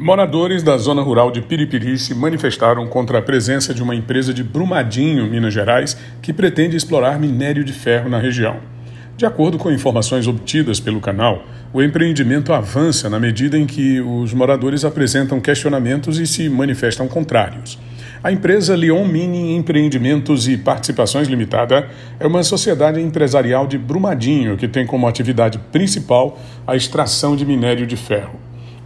Moradores da zona rural de Piripiri se manifestaram contra a presença de uma empresa de Brumadinho, Minas Gerais, que pretende explorar minério de ferro na região. De acordo com informações obtidas pelo canal, o empreendimento avança na medida em que os moradores apresentam questionamentos e se manifestam contrários. A empresa Leon Mini Empreendimentos e Participações Limitada é uma sociedade empresarial de Brumadinho que tem como atividade principal a extração de minério de ferro.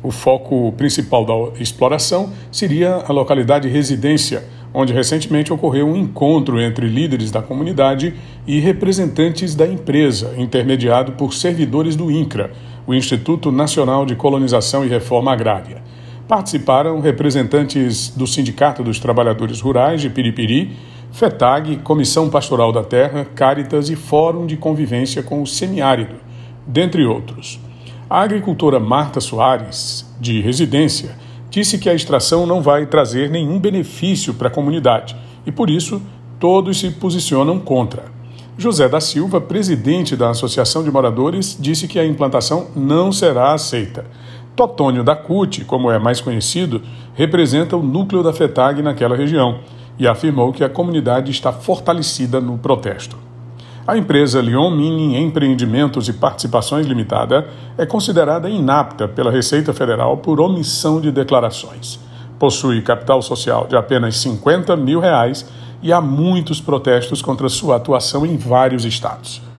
O foco principal da exploração seria a localidade residência, onde recentemente ocorreu um encontro entre líderes da comunidade e representantes da empresa, intermediado por servidores do INCRA, o Instituto Nacional de Colonização e Reforma Agrária. Participaram representantes do Sindicato dos Trabalhadores Rurais de Piripiri, FETAG, Comissão Pastoral da Terra, Cáritas e Fórum de Convivência com o Semiárido, dentre outros. A agricultora Marta Soares, de residência, disse que a extração não vai trazer nenhum benefício para a comunidade e, por isso, todos se posicionam contra. José da Silva, presidente da Associação de Moradores, disse que a implantação não será aceita. Totônio da CUT, como é mais conhecido, representa o núcleo da FETAG naquela região e afirmou que a comunidade está fortalecida no protesto. A empresa Lyon Mini Empreendimentos e Participações Limitada é considerada inapta pela Receita Federal por omissão de declarações. Possui capital social de apenas 50 mil reais e há muitos protestos contra sua atuação em vários estados.